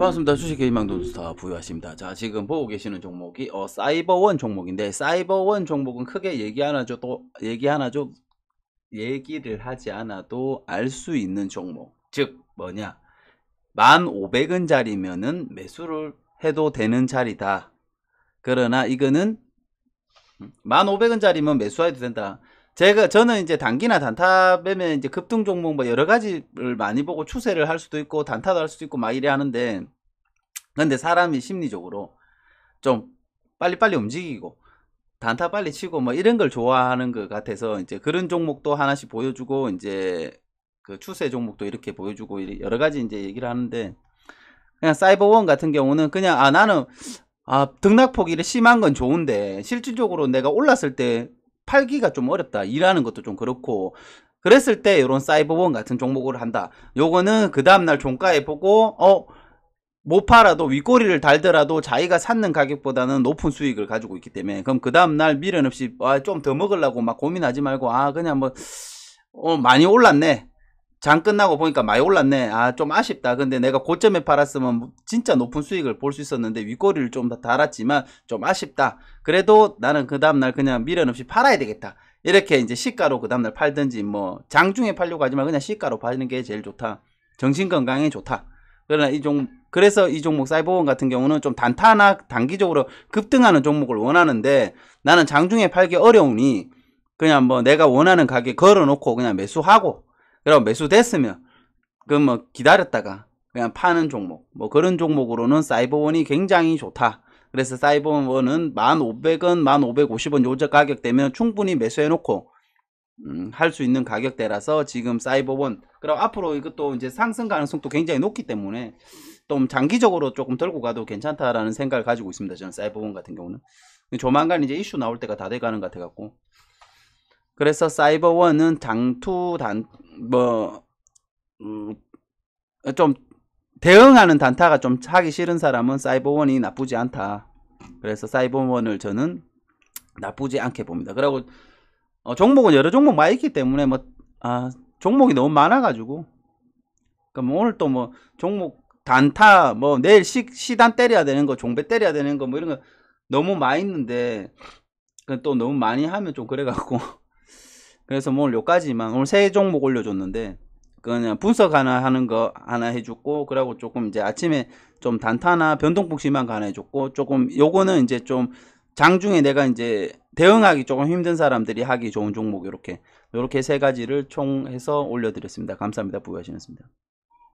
반갑습니다. 주식개인망동 스타 부유하십니다. 자 지금 보고 계시는 종목이 어, 사이버원 종목인데 사이버원 종목은 크게 얘기 하나 줘도 얘기 하나 줘 얘기를 하지 않아도 알 수 있는 종목 즉 뭐냐 1,500원짜리면은 매수를 해도 되는 자리다. 그러나 이거는 1,500원짜리면 음, 매수해도 된다. 제가 저는 이제 단기나 단타 빼면 이제 급등 종목 뭐 여러 가지를 많이 보고 추세를 할 수도 있고 단타도 할 수도 있고 막 이래 하는데 근데 사람이 심리적으로 좀 빨리빨리 움직이고 단타 빨리 치고 뭐 이런 걸 좋아하는 것 같아서 이제 그런 종목도 하나씩 보여주고 이제 그 추세 종목도 이렇게 보여주고 여러 가지 이제 얘기를 하는데 그냥 사이버원 같은 경우는 그냥 아 나는 아 등락폭이 이 심한 건 좋은데 실질적으로 내가 올랐을 때 팔기가 좀 어렵다 일하는 것도 좀 그렇고 그랬을 때 이런 사이버원 같은 종목으로 한다 요거는 그 다음날 종가에 보고 어못 뭐 팔아도 윗꼬리를 달더라도 자기가 샀는 가격보다는 높은 수익을 가지고 있기 때문에 그럼 그 다음날 미련 없이 아, 좀 더 먹으려고 막 고민하지 말고 아 그냥 뭐 어, 많이 올랐네 장 끝나고 보니까 많이 올랐네 아 좀 아쉽다 근데 내가 고점에 팔았으면 진짜 높은 수익을 볼 수 있었는데 윗꼬리를 좀 더 달았지만 좀 아쉽다 그래도 나는 그 다음날 그냥 미련 없이 팔아야 되겠다 이렇게 이제 시가로 그 다음날 팔든지 뭐 장중에 팔려고 하지만 그냥 시가로 파는 게 제일 좋다 정신건강에 좋다 그러나 이 종, 그래서 이 종목 사이버원 같은 경우는 좀 단타나 단기적으로 급등하는 종목을 원하는데 나는 장중에 팔기 어려우니 그냥 뭐 내가 원하는 가격 에 걸어놓고 그냥 매수하고 그럼 매수됐으면 그 뭐 기다렸다가 그냥 파는 종목 뭐 그런 종목으로는 사이버원이 굉장히 좋다 그래서 사이버원은 1,500원, 1,550원 요저 가격대면 충분히 매수해놓고 음, 할 수 있는 가격대라서 지금 사이버원 그럼 앞으로 이것도 이제 상승 가능성도 굉장히 높기 때문에 좀 장기적으로 조금 들고 가도 괜찮다라는 생각을 가지고 있습니다 저는 사이버원 같은 경우는 조만간 이제 이슈 나올 때가 다 돼가는 것 같아갖고 그래서 사이버원은 장투 단 뭐, 음, 좀 대응하는 단타가 좀 하기 싫은 사람은 사이버원이 나쁘지 않다. 그래서 사이버원을 저는 나쁘지 않게 봅니다. 그리고 어, 종목은 여러 종목 많이 있기 때문에 뭐 아, 종목이 너무 많아가지고 그럼 오늘 또 뭐 종목 단타 뭐 내일 시, 시단 때려야 되는 거 종배 때려야 되는 거 뭐 이런 거 너무 많이 있는데 또 너무 많이 하면 좀 그래갖고 그래서 뭐 요까지만 오늘 세 종목 올려줬는데 그냥 분석 하나 하는 거 하나 해줬고 그리고 조금 이제 아침에 좀 단타나 변동폭신만 하나 해줬고 조금 요거는 이제 좀 장중에 내가 이제 대응하기 조금 힘든 사람들이 하기 좋은 종목 이렇게 이렇게 세 가지를 총해서 올려드렸습니다. 감사합니다. 부여하시겠습니다.